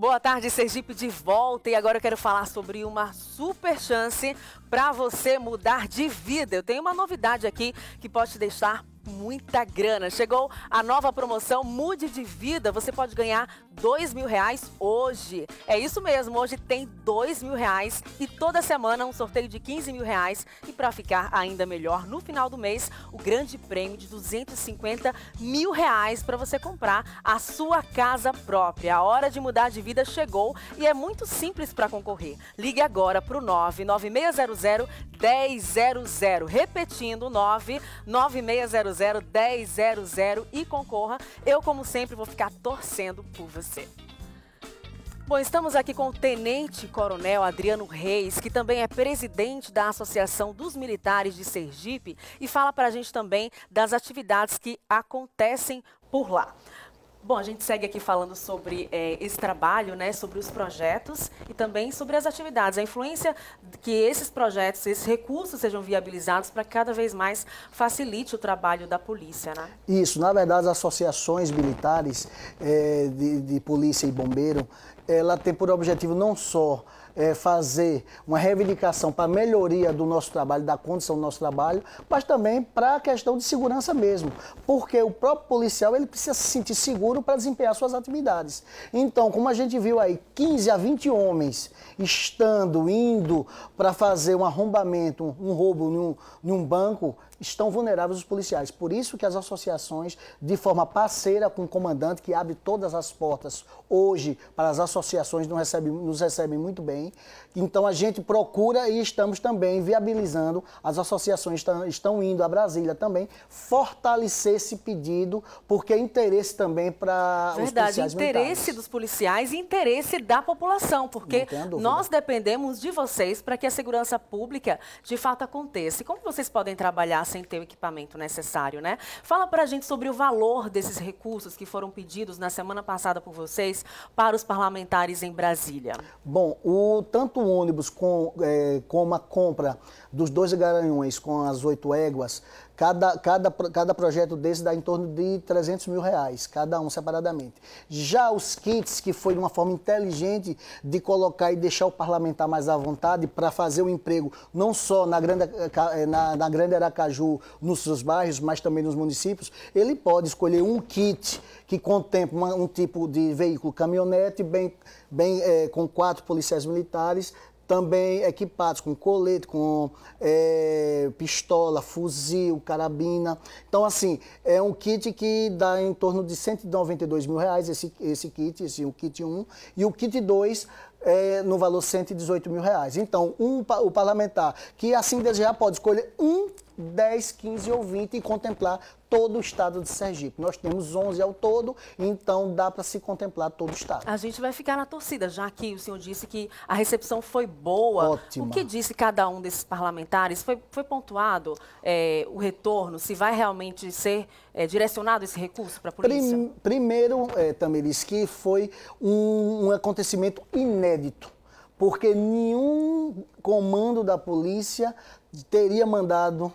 Boa tarde, Sergipe de volta e agora eu quero falar sobre uma super chance para você mudar de vida. Eu tenho uma novidade aqui que pode te deixar muita grana. Chegou a nova promoção Mude de Vida. Você pode ganhar dois mil reais hoje. É isso mesmo, hoje tem dois mil reais e toda semana um sorteio de 15 mil reais. E para ficar ainda melhor, no final do mês, o grande prêmio de 250 mil reais para você comprar a sua casa própria. A hora de mudar de vida chegou e é muito simples para concorrer. Ligue agora para o 99600 1000. Repetindo, 99600 1000 e concorra. Eu, como sempre, vou ficar torcendo por você. Bom, estamos aqui com o Tenente Coronel Adriano Reis, que também é presidente da Associação dos Militares de Sergipe e fala para a gente também das atividades que acontecem por lá. Bom, a gente segue aqui falando sobre é, esse trabalho, né, sobre os projetos e também sobre as atividades, a influência que esses projetos, esses recursos sejam viabilizados para que cada vez mais facilite o trabalho da polícia, né? Isso, na verdade, as associações militares é, de, de polícia e bombeiro ela tem por objetivo não só é, fazer uma reivindicação para a melhoria do nosso trabalho, da condição do nosso trabalho, mas também para a questão de segurança mesmo, porque o próprio policial ele precisa se sentir seguro para desempenhar suas atividades. Então, como a gente viu aí, 15 a 20 homens estando, indo para fazer um arrombamento, um roubo num, num banco, estão vulneráveis os policiais. Por isso que as associações, de forma parceira com o comandante, que abre todas as portas hoje para as associações, nos recebem, nos recebem muito bem. Então a gente procura e estamos também viabilizando, as associações estão, indo a Brasília também, fortalecer esse pedido, porque é interesse também para os policiais interesse dos policiais e interesse da população, porque nós dependemos de vocês para que a segurança pública de fato aconteça. E como vocês podem trabalhar sem ter o equipamento necessário, né? Fala para a gente sobre o valor desses recursos que foram pedidos na semana passada por vocês para os parlamentares em Brasília. Bom, o, tanto o ônibus com, é, como a compra dos dois garanhões com as oito éguas Cada, cada, cada projeto desse dá em torno de 300 mil reais, cada um separadamente. Já os kits, que foi uma forma inteligente de colocar e deixar o parlamentar mais à vontade para fazer o emprego, não só na grande, eh, eh, na, na grande Aracaju, nos seus bairros, mas também nos municípios, ele pode escolher um kit que contempla um tipo de veículo caminhonete, bem, bem é, com quatro policiais militares, também equipados com colete, com é, pistola, fuzil, carabina. Então, assim, é um kit que dá em torno de 192 mil reais esse, esse kit, esse, o kit 1, e o kit 2 é, no valor 118 mil reais. Então, um, o parlamentar que assim desejar pode escolher um 10, 15 ou 20 e contemplar todo o estado de Sergipe. Nós temos 11 ao todo, então dá para se contemplar todo o estado. A gente vai ficar na torcida, já que o senhor disse que a recepção foi boa. Ótima. O que disse cada um desses parlamentares? Foi, foi pontuado é, o retorno? Se vai realmente ser é, direcionado esse recurso para a polícia? Prim, primeiro, é, que foi um, um acontecimento inédito porque nenhum comando da polícia teria mandado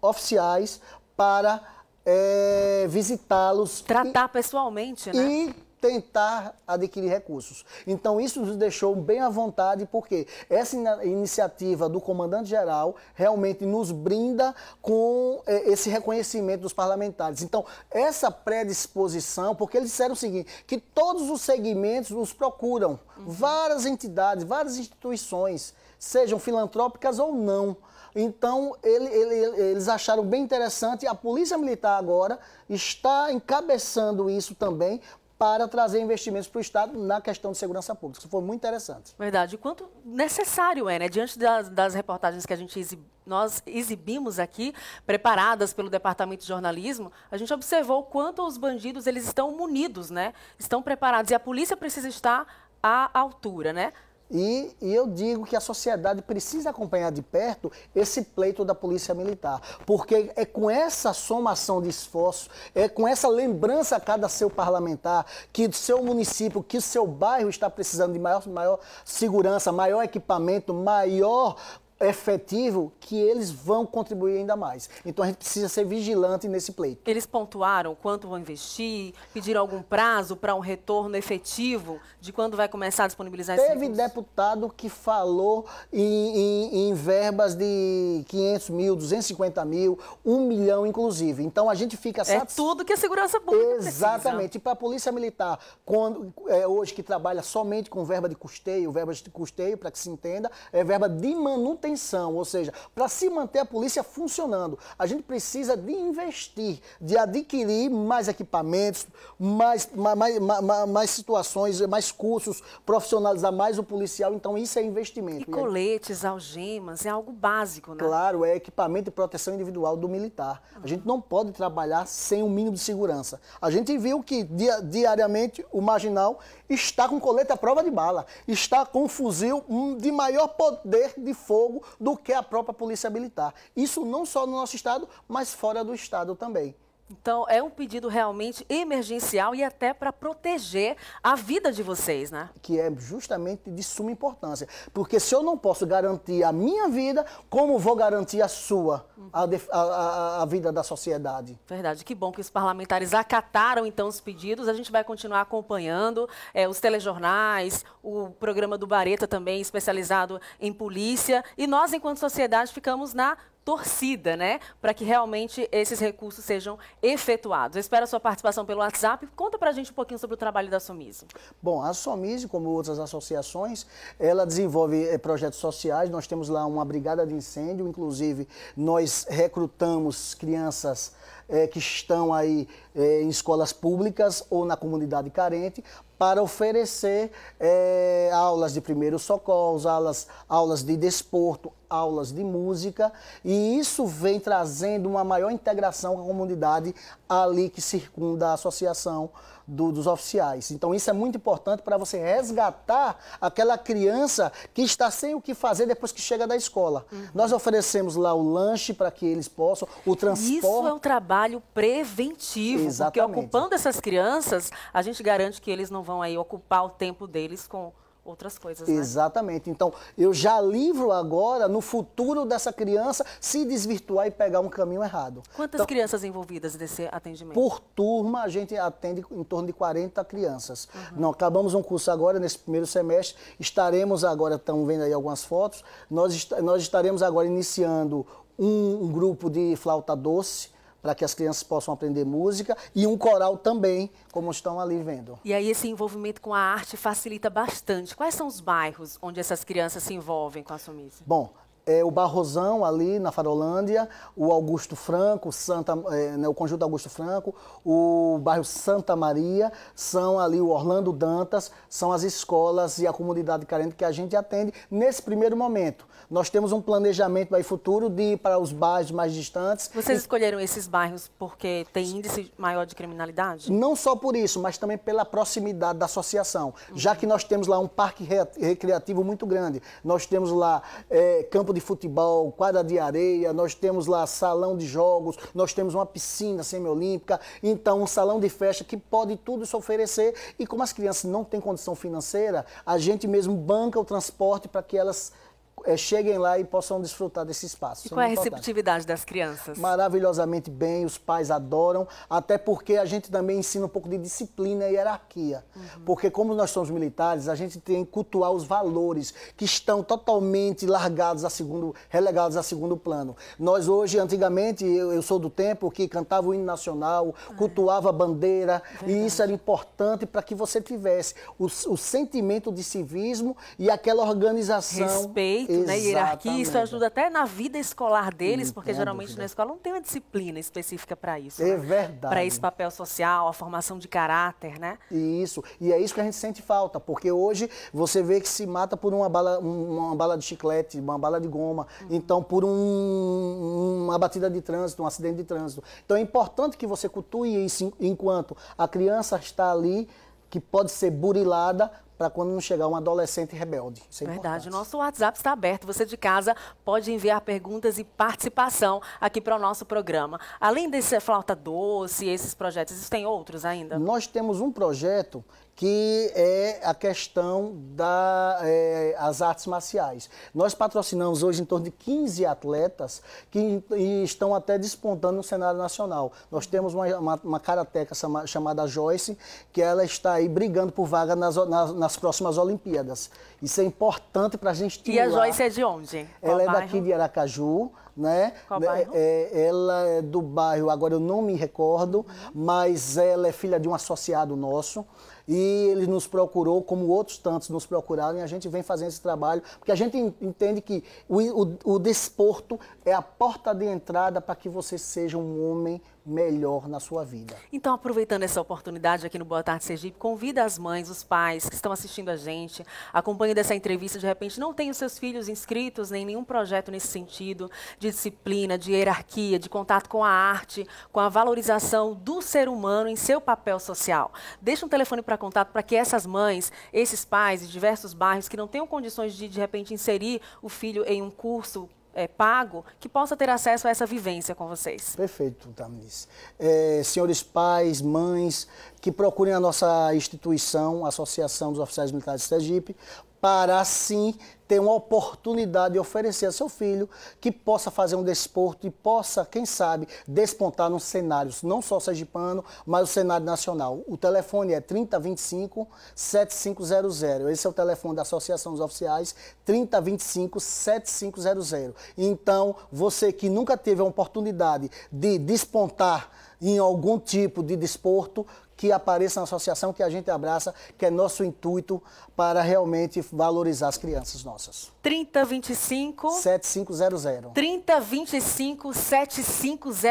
oficiais para é, visitá-los. Tratar e, pessoalmente, né? E tentar adquirir recursos. Então, isso nos deixou bem à vontade, porque essa iniciativa do comandante-geral realmente nos brinda com eh, esse reconhecimento dos parlamentares. Então, essa predisposição, porque eles disseram o seguinte, que todos os segmentos nos procuram, uhum. várias entidades, várias instituições, sejam filantrópicas ou não, então, ele, ele, eles acharam bem interessante. A Polícia Militar agora está encabeçando isso também para trazer investimentos para o Estado na questão de segurança pública. Isso foi muito interessante. Verdade. O quanto necessário é, né? Diante das, das reportagens que a gente nós exibimos aqui, preparadas pelo Departamento de Jornalismo, a gente observou quanto os bandidos eles estão munidos, né? Estão preparados e a polícia precisa estar à altura, né? E, e, eu digo que a sociedade precisa acompanhar de perto esse pleito da Polícia Militar, porque é com essa somação de esforços, é com essa lembrança a cada seu parlamentar que o seu município, que o seu bairro está precisando de maior, maior segurança, maior equipamento, maior efetivo que eles vão contribuir ainda mais. Então a gente precisa ser vigilante nesse pleito. Eles pontuaram quanto vão investir, pediram algum prazo para um retorno efetivo de quando vai começar a disponibilizar Teve esse Teve deputado que falou em, em, em, verbas de 500 mil, 250 mil, 1 milhão inclusive. Então a gente fica satisfeito. É tudo que a segurança pública Exatamente. E para a Polícia Militar, quando, é, hoje que trabalha somente com verba de custeio, verba de custeio, para que se entenda, é verba de manutenção manutenção, ou seja, para se manter a polícia funcionando, a gente precisa de investir, de adquirir mais equipamentos, mais, mais, mais, mais situações, mais cursos, profissionalizar mais o policial. Então, isso é investimento. E coletes, algemas, é algo básico, né? Claro, é equipamento de proteção individual do militar. A gente não pode trabalhar sem o um mínimo de segurança. A gente viu que diariamente o marginal está com colete à prova de bala, está com um fuzil hum, de maior poder de fogo do que a própria polícia militar. Isso não só no nosso estado, mas fora do estado também. Então, é um pedido realmente emergencial e até para proteger a vida de vocês, né? Que é justamente de suma importância. Porque se eu não posso garantir a minha vida, como vou garantir a sua, a, a, a vida da sociedade? Verdade. Que bom que os parlamentares acataram, então, os pedidos. A gente vai continuar acompanhando é, os telejornais, o programa do Bareta também, especializado em polícia. E nós, enquanto sociedade, ficamos na torcida, né, para que realmente esses recursos sejam efetuados. Eu espero a sua participação pelo WhatsApp. Conta para a gente um pouquinho sobre o trabalho da Somise. Bom, a Somise, como outras associações, ela desenvolve é, projetos sociais. Nós temos lá uma brigada de incêndio, inclusive nós recrutamos crianças é, que estão aí é, em escolas públicas ou na comunidade carente para oferecer é, aulas de primeiros socorros, aulas, aulas de desporto, aulas de música e isso vem trazendo uma maior integração com a comunidade ali que circunda a associação do, dos oficiais. Então isso é muito importante para você resgatar aquela criança que está sem o que fazer depois que chega da escola. Uhum. Nós oferecemos lá o lanche para que eles possam, o transporte. Isso é um trabalho preventivo, Exatamente. porque ocupando essas crianças, a gente garante que eles não vão aí ocupar o tempo deles com outras coisas. Né? Exatamente. Então, eu já livro agora no futuro dessa criança se desvirtuar e pegar um caminho errado. Quantas então, crianças envolvidas nesse atendimento? Por turma, a gente atende em torno de 40 crianças. Uhum. Não, acabamos um curso agora, nesse primeiro semestre, estaremos agora, estão vendo aí algumas fotos, nós, est nós estaremos agora iniciando um, um grupo de flauta doce, para que as crianças possam aprender música e um coral também, como estão ali vendo. E aí esse envolvimento com a arte facilita bastante. Quais são os bairros onde essas crianças se envolvem com a Sumice? Bom, é, o Barrosão ali na Farolândia, o Augusto Franco, Santa, é, né, o Conjunto Augusto Franco, o bairro Santa Maria, são ali o Orlando Dantas, são as escolas e a comunidade carente que a gente atende nesse primeiro momento. Nós temos um planejamento aí futuro de ir para os bairros mais distantes. Vocês escolheram esses bairros porque tem índice maior de criminalidade? Não só por isso, mas também pela proximidade da associação. Uhum. Já que nós temos lá um parque recreativo muito grande, nós temos lá é, campo de de futebol, quadra de areia, nós temos lá salão de jogos, nós temos uma piscina semiolímpica, então um salão de festa que pode tudo isso oferecer. E como as crianças não têm condição financeira, a gente mesmo banca o transporte para que elas é, cheguem lá e possam desfrutar desse espaço. E é qual é a receptividade das crianças? Maravilhosamente bem, os pais adoram, até porque a gente também ensina um pouco de disciplina e hierarquia. Uhum. Porque como nós somos militares, a gente tem que cultuar os valores que estão totalmente largados a segundo, relegados a segundo plano. Nós hoje, antigamente, eu, eu sou do tempo que cantava o hino nacional, ah, cultuava a bandeira, e isso era importante para que você tivesse o, o sentimento de civismo e aquela organização. Respeito né, hierarquia, isso ajuda até na vida escolar deles, porque geralmente na escola não tem uma disciplina específica para isso. É né? verdade. Para esse papel social, a formação de caráter, né? Isso, e é isso que a gente sente falta, porque hoje você vê que se mata por uma bala, uma bala de chiclete, uma bala de goma, uhum. então por um, uma batida de trânsito, um acidente de trânsito. Então é importante que você cultue isso enquanto a criança está ali, que pode ser burilada para quando não chegar um adolescente rebelde. Isso é Verdade. Importante. Nosso WhatsApp está aberto. Você de casa pode enviar perguntas e participação aqui para o nosso programa. Além desse Flauta Doce, esses projetos, existem outros ainda? Nós temos um projeto que é a questão das é, artes marciais. Nós patrocinamos hoje em torno de 15 atletas que estão até despontando no cenário nacional. Nós temos uma, uma, uma karateca chamada Joyce, que ela está aí brigando por vaga nas, nas, nas próximas Olimpíadas. Isso é importante para a gente tirar. E a Joyce é de onde? Ela Qual é bairro? daqui de Aracaju né? Qual né? É, é, ela é do bairro, agora eu não me recordo, uhum. mas ela é filha de um associado nosso e ele nos procurou, como outros tantos nos procuraram, e a gente vem fazendo esse trabalho, porque a gente entende que o, o, o desporto é a porta de entrada para que você seja um homem melhor na sua vida. Então, aproveitando essa oportunidade aqui no Boa Tarde Sergipe, convida as mães, os pais que estão assistindo a gente, acompanhando essa entrevista, de repente não tem os seus filhos inscritos nem nenhum projeto nesse sentido, de disciplina, de hierarquia, de contato com a arte, com a valorização do ser humano em seu papel social. Deixe um telefone para contato para que essas mães, esses pais de diversos bairros que não tenham condições de, de repente, inserir o filho em um curso é, pago, que possa ter acesso a essa vivência com vocês. Perfeito, Tamiris. É, senhores pais, mães, que procurem a nossa instituição, a Associação dos Oficiais Militares de Sergipe, para assim ter uma oportunidade de oferecer a seu filho que possa fazer um desporto e possa, quem sabe, despontar nos cenários, não só sergipano, mas o cenário nacional. O telefone é 3025 7500. Esse é o telefone da Associação dos Oficiais, 3025 7500. Então, você que nunca teve a oportunidade de despontar em algum tipo de desporto, que apareça na associação que a gente abraça, que é nosso intuito para realmente valorizar as crianças nossas. 3025 7500. 3025 7500.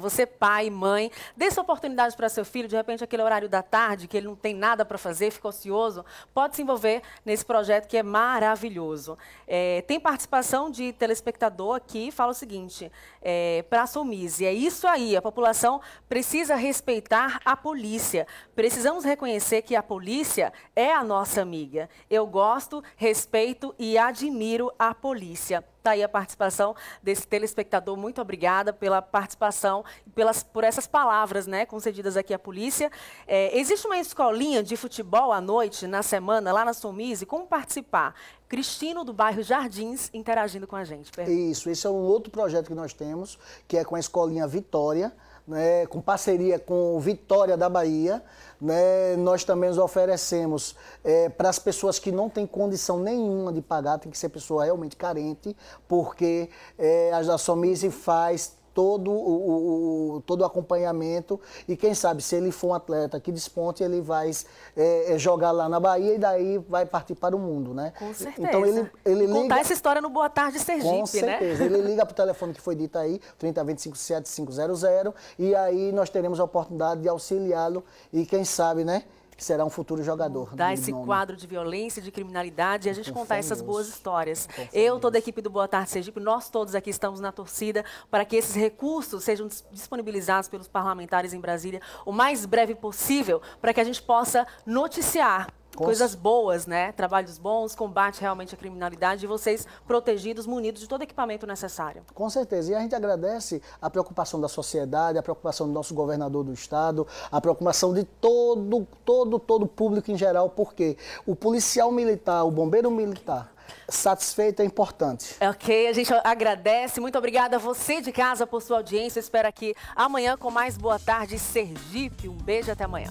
Você pai, mãe, dê essa oportunidade para seu filho, de repente aquele horário da tarde que ele não tem nada para fazer, fica ocioso, pode se envolver nesse projeto que é maravilhoso. É, tem participação de telespectador aqui, fala o seguinte, é, para a Somise, é isso aí, a população precisa respeitar a polícia polícia, precisamos reconhecer que a polícia é a nossa amiga. Eu gosto, respeito e admiro a polícia. Está aí a participação desse telespectador. Muito obrigada pela participação, pelas, por essas palavras né, concedidas aqui à polícia. É, existe uma escolinha de futebol à noite, na semana, lá na Somise. Como participar? Cristino, do bairro Jardins, interagindo com a gente. Pergunta. Isso, esse é um outro projeto que nós temos, que é com a escolinha Vitória né, com parceria com o Vitória da Bahia, né, nós também nos oferecemos é, para as pessoas que não têm condição nenhuma de pagar, tem que ser pessoa realmente carente, porque é, a Jasomise faz todo o, o, todo o acompanhamento e quem sabe se ele for um atleta que desponte ele vai é, é, jogar lá na Bahia e daí vai partir para o mundo, né? Com então, certeza. Então ele, ele liga... Contar essa história no Boa Tarde Sergipe, Com né? certeza. Né? Ele liga para o telefone que foi dito aí, 7500 e aí nós teremos a oportunidade de auxiliá-lo e quem sabe, né? que será um futuro jogador. Dá esse nome. quadro de violência, de criminalidade e a gente Confere contar essas Deus. boas histórias. Eu, toda a equipe do Boa Tarde Sergipe, nós todos aqui estamos na torcida para que esses recursos sejam disponibilizados pelos parlamentares em Brasília o mais breve possível para que a gente possa noticiar coisas boas, né? Trabalhos bons, combate realmente à criminalidade e vocês protegidos, munidos de todo equipamento necessário. Com certeza. E a gente agradece a preocupação da sociedade, a preocupação do nosso governador do estado, a preocupação de todo, todo, todo o público em geral, porque o policial militar, o bombeiro militar, Satisfeito é importante. Ok, a gente agradece. Muito obrigada a você de casa por sua audiência. Espero aqui amanhã com mais Boa Tarde Sergipe. Um beijo até amanhã.